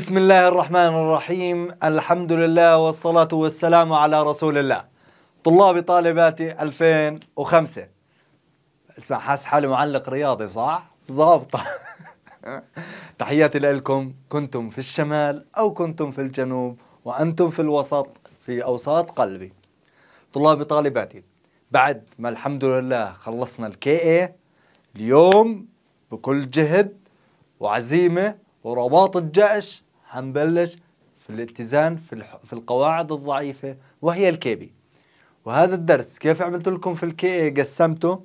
بسم الله الرحمن الرحيم الحمد لله والصلاة والسلام على رسول الله طلابي طالباتي 2005 اسمع حاس حالي معلق رياضي صح؟ ظابطة تحياتي لكم كنتم في الشمال أو كنتم في الجنوب وأنتم في الوسط في أوساط قلبي طلابي طالباتي بعد ما الحمد لله خلصنا الكي اي اليوم بكل جهد وعزيمة ورباط الجأش حنبلش في الاتزان في, الح... في القواعد الضعيفة وهي الكيبي وهذا الدرس كيف عملت لكم في الكي قسمته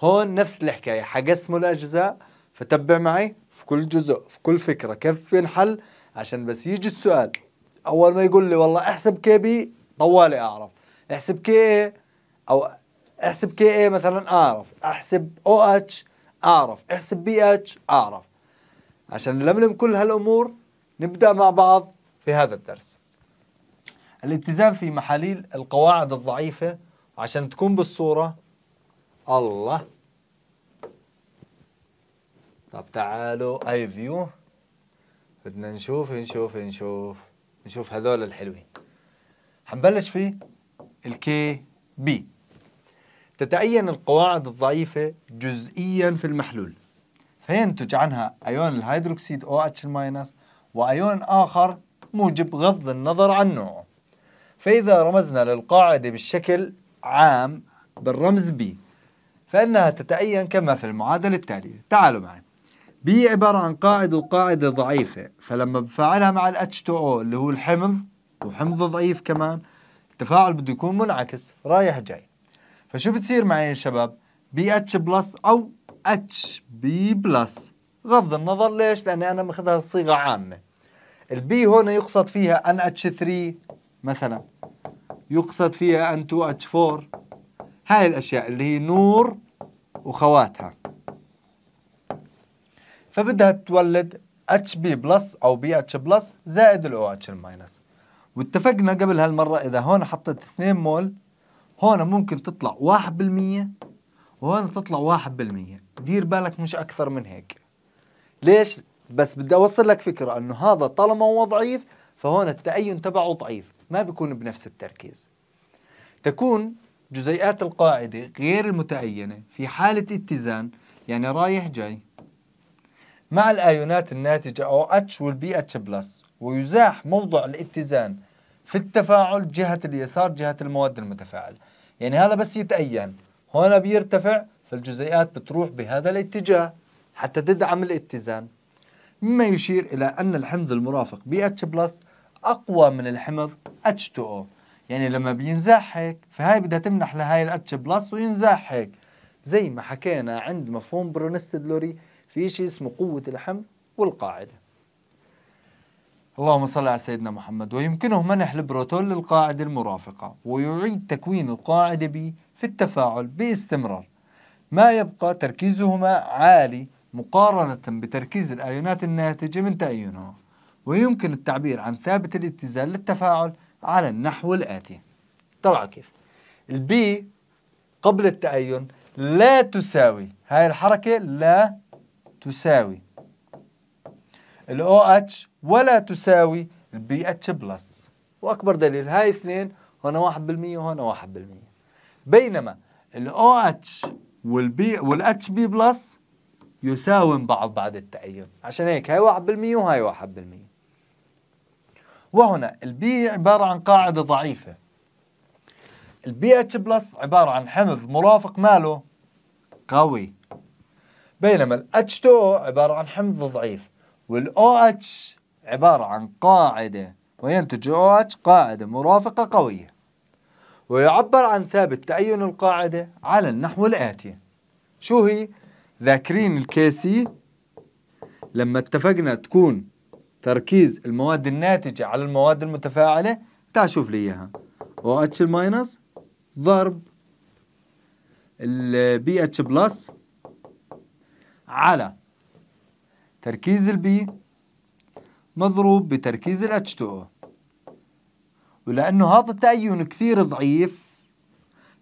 هون نفس الحكاية حقسمه لأجزاء فتبع معي في كل جزء في كل فكرة كيف بينحل عشان بس يجي السؤال أول ما يقول لي والله احسب كي بي طوالي أعرف احسب كي أو احسب كي اي مثلا اعرف احسب او OH اتش اعرف احسب بي اتش اعرف عشان نلملم كل هالامور نبدأ مع بعض في هذا الدرس الالتزام في محاليل القواعد الضعيفة عشان تكون بالصورة الله طب تعالوا اي فيو بدنا نشوف نشوف نشوف نشوف هذول الحلوين حنبلش في الكي بي تتأين القواعد الضعيفة جزئيا في المحلول فينتج عنها أيون الهيدروكسيد OH- وأيون آخر موجب غض النظر عن نوعه فإذا رمزنا للقاعدة بالشكل عام بالرمز B فإنها تتأين كما في المعادلة التالية تعالوا معي B عبارة عن قاعدة وقاعدة ضعيفة فلما بفعلها مع ال H2O اللي هو الحمض وحمض ضعيف كمان التفاعل بده يكون منعكس رايح جاي فشو بتصير معي يا شباب BH اتش بلس او اتش بي بلس غض النظر ليش لاني انا ماخذها صيغه عامه البي هون يقصد فيها ان اتش 3 مثلا يقصد فيها ان 2 اتش 4 هاي الاشياء اللي هي نور وخواتها فبدها تولد اتش بي بلس او بي اتش بلس زائد الاو اتش الماينس واتفقنا قبل هالمره اذا هون حطيت 2 مول هون ممكن تطلع 1% وهون تطلع 1% دير بالك مش اكثر من هيك ليش بس بدي اوصل لك فكره انه هذا طالما هو ضعيف فهون التأين تبعه ضعيف ما بيكون بنفس التركيز تكون جزيئات القاعدة غير المتأينة في حالة اتزان يعني رايح جاي مع الآيونات الناتجة أو اتش والبي اتش بلس ويزاح موضع الاتزان في التفاعل جهة اليسار جهة المواد المتفاعلة يعني هذا بس يتأين هنا بيرتفع فالجزيئات بتروح بهذا الاتجاه حتى تدعم الاتزان مما يشير إلى أن الحمض المرافق بي اتش بلس أقوى من الحمض اتش 2 او يعني لما بينزاح هيك فهي بدها تمنح لهاي الاتش بلس وينزاح هيك زي ما حكينا عند مفهوم برونستد لوري في شيء اسمه قوة الحمض والقاعدة اللهم صل على سيدنا محمد ويمكنه منح البروتون للقاعدة المرافقة ويعيد تكوين القاعدة بي في التفاعل باستمرار ما يبقى تركيزهما عالي مقارنة بتركيز الأيونات الناتجة من تأينه ويمكن التعبير عن ثابت الاتزان للتفاعل على النحو الآتي طلع كيف البي قبل التأين لا تساوي هاي الحركة لا تساوي الاو اتش ولا تساوي البي اتش بلس واكبر دليل هاي اثنين هنا 1% وهنا 1% بينما الاو اتش والبي والاتش بي بلس يساوم بعض بعد التعيين عشان هيك هاي 1% وهاي 1% وهنا البي عبارة عن قاعدة ضعيفة البي اتش بلس عبارة عن حمض مرافق ماله قوي بينما ال اتش 2 عباره عن حمض ضعيف وال اتش عبارة عن قاعدة وينتج اتش قاعدة مرافقة قوية ويعبر عن ثابت تعين القاعدة على النحو الآتي شو هي؟ ذاكرين الكيسي لما اتفقنا تكون تركيز المواد الناتجة على المواد المتفاعلة تعال شوف لي إياها OH الماينس ضرب البي اتش بلس على تركيز البي مضروب بتركيز الاتش H2O ولأنه هذا التأين كثير ضعيف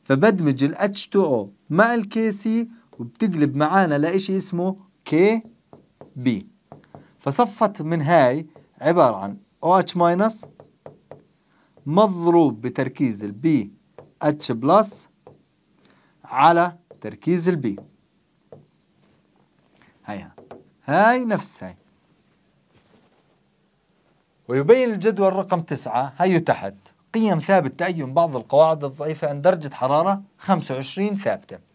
فبدمج الاتش H2O مع الكيسي وبتقلب معانا لإشي اسمه كي بي فصفت من هاي عبارة عن OH ماينس مضروب بتركيز البي اتش بلس على تركيز البي هيها هاي نفس هاي ويبين الجدول رقم تسعة هاي تحت قيم ثابت تأين بعض القواعد الضعيفة عند درجة حرارة 25 ثابتة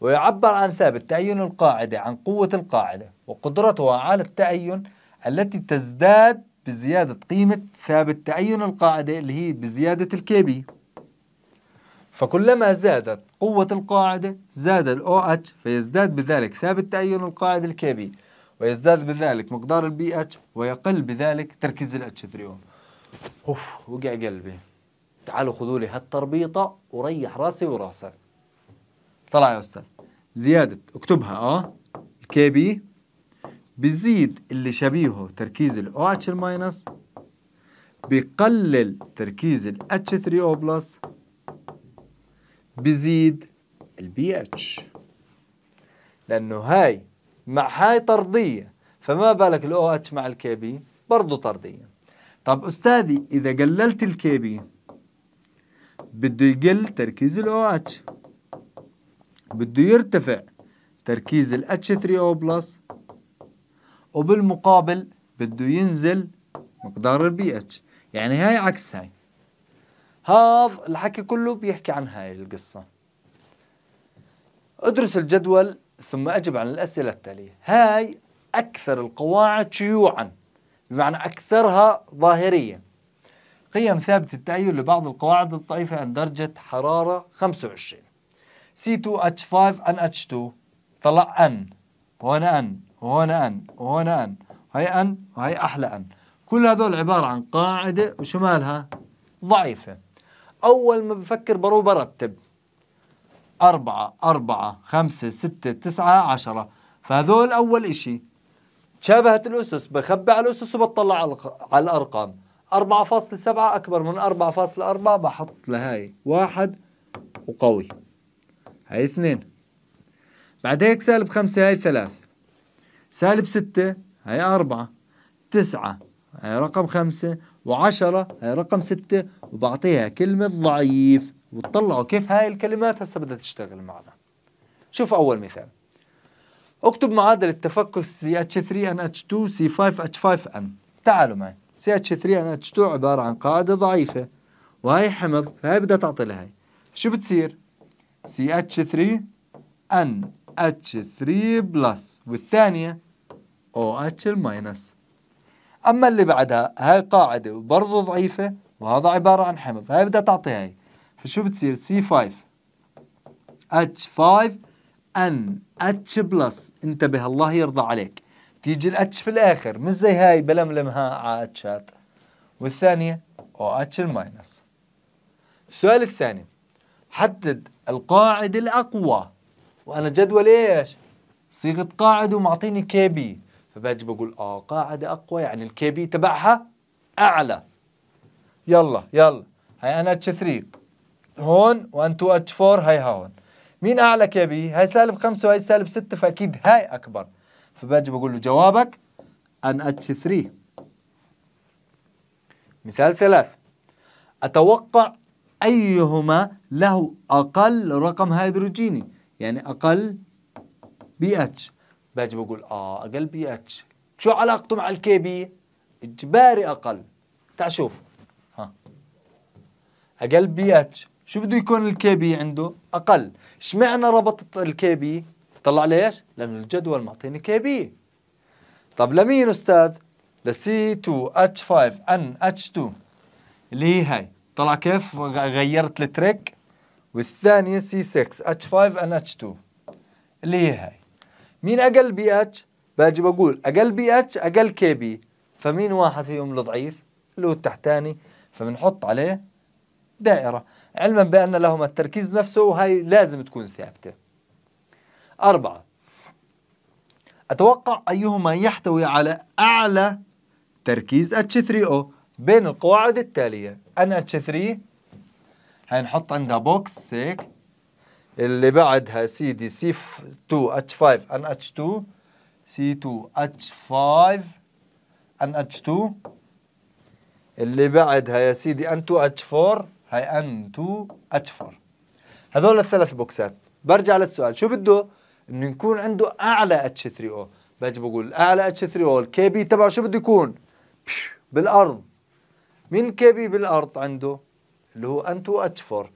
ويعبر عن ثابت تأين القاعدة عن قوة القاعدة وقدرتها على التأين التي تزداد بزيادة قيمة ثابت تأين القاعدة اللي هي بزيادة الكيبي فكلما زادت قوة القاعدة زاد الـ OH فيزداد بذلك ثابت تأين القاعدة الكيبي ويزداد بذلك مقدار البي اتش ويقل بذلك تركيز الاتش 3 اوف وقع قلبي تعالوا خذوا لي هالتربيطه وريح راسي وراسك طلع يا أستاذ زيادة اكتبها اه الكي بي بزيد اللي شبيهه تركيز ال OH الماينس بقلل تركيز ال H3O بلس بزيد البي اتش لأنه هاي مع هاي طردية فما بالك ال OH مع الكي بي برضه طردية طب أستاذي إذا قللت الكي بي بده يقل تركيز ال OH بده يرتفع تركيز ال H3O+ وبالمقابل بده ينزل مقدار ال pH يعني هاي عكس هاي هذا الحكي كله بيحكي عن هاي القصة ادرس الجدول ثم اجب عن الأسئلة التالية هاي أكثر القواعد شيوعا بمعنى أكثرها ظاهرية قيم ثابتة التأيل لبعض القواعد الطائفة عند درجة حرارة 25 C2H5 nh 2 طلع N وهنا N وهنا N وهنا N هي N وهي احلى N كل هذول عباره عن قاعده وشو مالها؟ ضعيفه اول ما بفكر بروح برتب أربعة أربعة خمسة ستة تسعة عشرة فهذول أول إشي تشابهت الأسس بخبي على الأسس وبطلع على الأرقام 4.7 أكبر من 4.4 بحط لهاي واحد وقوي هاي اثنين بعد هيك سالب خمسة هاي ثلاث سالب ستة هاي أربعة تسعة هاي رقم خمسة وعشرة هاي رقم ستة وبعطيها كلمة ضعيف وتطلعوا كيف هاي الكلمات هسا بدها تشتغل معنا شوف أول مثال اكتب معادلة تفكك CH3NH2C5H5N تعالوا معي CH3NH2 عبارة عن قاعدة ضعيفة وهي حمض فهي بدها تعطي لهي شو بتصير CH3 NH3 بلس والثانية OH الماينس أما اللي بعدها هاي قاعدة وبرضه ضعيفة وهذا عبارة عن حمض هاي بدها تعطي هاي فشو بتصير C5 H5 NH بلس انتبه الله يرضى عليك تيجي الاتش في الآخر مش زي هاي بلملمها على آه، اتشات والثانية OH الماينس السؤال الثاني حدد القاعد الأقوى وأنا جدول إيش؟ صيغة قاعد ومعطيني كي بي فباجي بقول آه قاعدة أقوى يعني الكي بي تبعها أعلى يلا يلا هاي أنا اتش 3 هون وأن 2 اتش 4 هاي هون مين أعلى كي بي؟ هاي سالب 5 وهي سالب 6 فأكيد هاي أكبر فباجي بقول له جوابك أن اتش 3 مثال ثلاث أتوقع أيهما له أقل رقم هيدروجيني يعني أقل بي اتش باجي بقول آه أقل بي اتش شو علاقته مع الكي بي إجباري أقل تعال شوف ها أقل بي اتش شو بده يكون الكي بي عنده أقل اشمعنى ربطت الكي بي طلع ليش لأنه الجدول معطيني كي بي طب لمين أستاذ لسي 2 اتش 5 ان اتش 2 اللي هي هاي طلع كيف غيرت التريك والثانية سي 6 h 5 ان h 2 اللي هي هاي مين أقل بي اتش؟ باجي بقول أقل بي اتش أقل كي بي فمين واحد فيهم الضعيف؟ اللي هو التحتاني فبنحط عليه دائرة علما بأن لهما التركيز نفسه وهي لازم تكون ثابتة أربعة أتوقع أيهما يحتوي على أعلى تركيز H3O بين القواعد التالية nh اتش 3 هنحط عندها بوكس هيك اللي بعدها سيدي c 2 h 5 nh 2 c 2 h 5 nh 2 اللي بعدها يا سيدي n 2 h 4 هي n 2 h 4 هذول الثلاث بوكسات برجع للسؤال شو بده انه يكون عنده اعلى h 3 o باجي بقول اعلى h 3 o الكي بي تبعه شو بده يكون بالارض من كبيب الأرض عنده اللي هو أنتو أتفر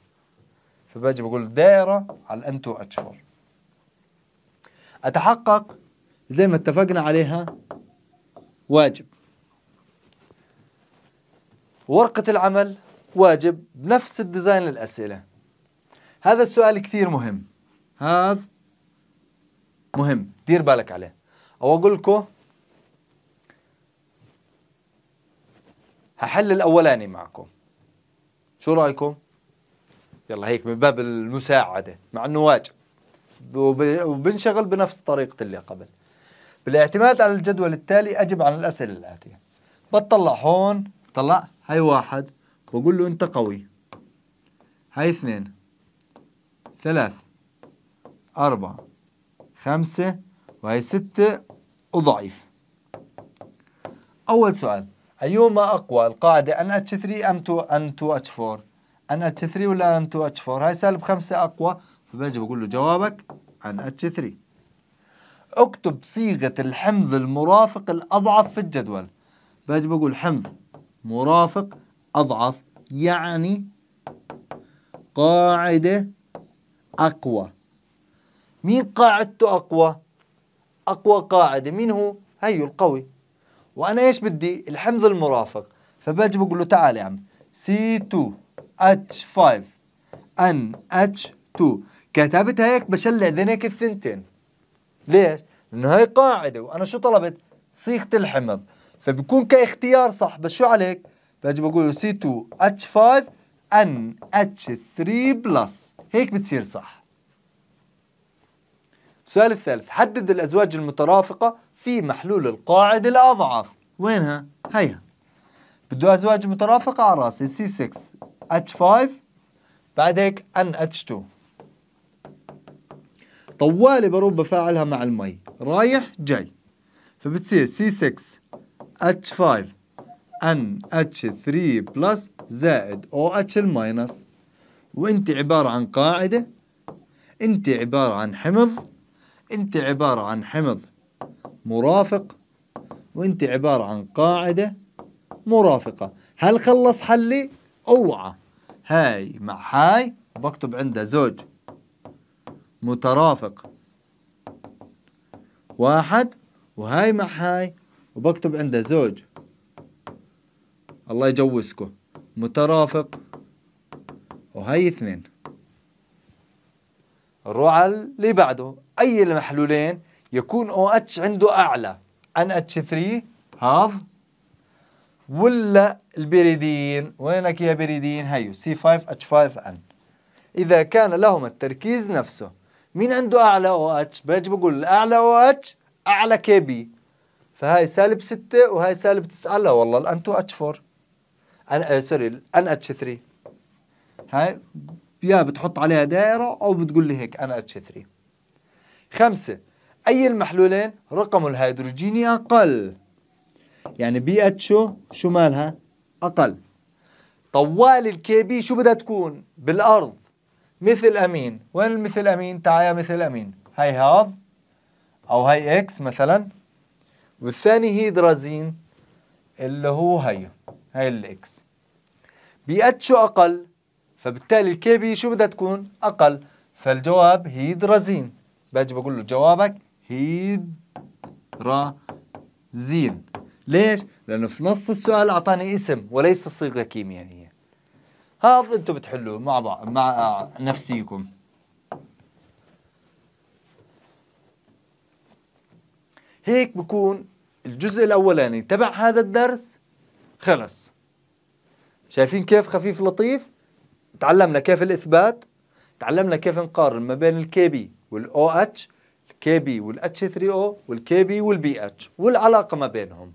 فباجي بقول دائرة على أنتو أتفر أتحقق زي ما اتفقنا عليها واجب ورقة العمل واجب بنفس الديزاين للأسئلة هذا السؤال كثير مهم هذا مهم دير بالك عليه أو أقول لكم هحل الاولاني معكم شو رايكم يلا هيك من باب المساعده مع انه واجب وبنشغل بنفس طريقه اللي قبل بالاعتماد على الجدول التالي اجب عن الاسئله الاتيه بطلع هون طلع هاي واحد بقول له انت قوي هاي اثنين ثلاث أربعة خمسة وهي ستة وضعيف أول سؤال أيهما أقوى القاعدة ان اتش 3 ام 2 ان 2 اتش 4 ان اتش 3 ولا ان 2 اتش 4 هاي سالب 5 أقوى فباجي بقول له جوابك ان اتش 3 اكتب صيغة الحمض المرافق الأضعف في الجدول باجي بقول حمض مرافق أضعف يعني قاعدة أقوى مين قاعدته أقوى؟ أقوى قاعدة مين هو؟ هيو القوي وانا ايش بدي الحمض المرافق فباجي بقول له تعال يا عم C2H5 NH2 كتبت هيك بشلع ذنيك الثنتين ليش؟ لانه هي قاعده وانا شو طلبت؟ صيغه الحمض فبكون كاختيار صح بس شو عليك؟ باجي بقول له C2H5 NH3 بلس هيك بتصير صح السؤال الثالث حدد الأزواج المترافقة في محلول القاعد الأضعف وينها؟ هيها بدو أزواج مترافقة على راسي C6 H5 بعد هيك NH2 طوالي بروح بفاعلها مع المي رايح جاي فبتصير C6 H5 NH3 بلس زائد OH الماينس وانت عبارة عن قاعدة انت عبارة عن حمض انت عبارة عن حمض مرافق وانت عبارة عن قاعدة مرافقة هل خلص حلي؟ اوعى هاي مع هاي بكتب عندها زوج مترافق واحد وهاي مع هاي وبكتب عندها زوج الله يجوزكم مترافق وهي اثنين نروح على اللي بعده اي المحلولين يكون او اتش عنده اعلى عن اتش 3 هاف ولا البريدين وينك يا بريدين هيو سي 5 اتش 5 ان اذا كان لهما التركيز نفسه مين عنده اعلى او اتش باجي بقول الاعلى او اتش اعلى كي بي فهاي سالب 6 وهاي سالب 9 لا والله الان 2 اتش 4 انا سوري الان اتش 3 هاي يا بتحط عليها دائره او بتقول لي هيك ان اتش 3 خمسه أي المحلولين رقم الهيدروجيني أقل يعني بي اتش شو مالها أقل طوال الكي بي شو بدها تكون بالأرض مثل أمين وين المثل أمين تعال يا مثل أمين هاي هاف أو هاي إكس مثلا والثاني هيدرازين اللي هو هي هاي الإكس بي اتش أقل فبالتالي الكي بي شو بدها تكون أقل فالجواب هيدرازين باجي بقول له جوابك هيدرازين ليش؟ لأنه في نص السؤال أعطاني اسم وليس صيغة كيميائية هذا أنتم بتحلوه مع بعض مع نفسيكم هيك بكون الجزء الأولاني يعني تبع هذا الدرس خلص شايفين كيف خفيف لطيف تعلمنا كيف الإثبات تعلمنا كيف نقارن ما بين الكي بي والأو OH اتش كي بي والاتش 3 او والكي بي والبي اتش والعلاقه ما بينهم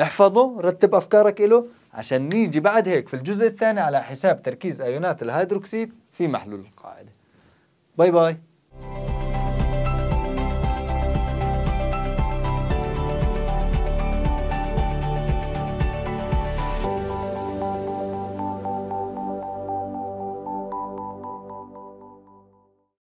احفظه رتب افكارك له عشان نيجي بعد هيك في الجزء الثاني على حساب تركيز ايونات الهيدروكسيد في محلول القاعده باي باي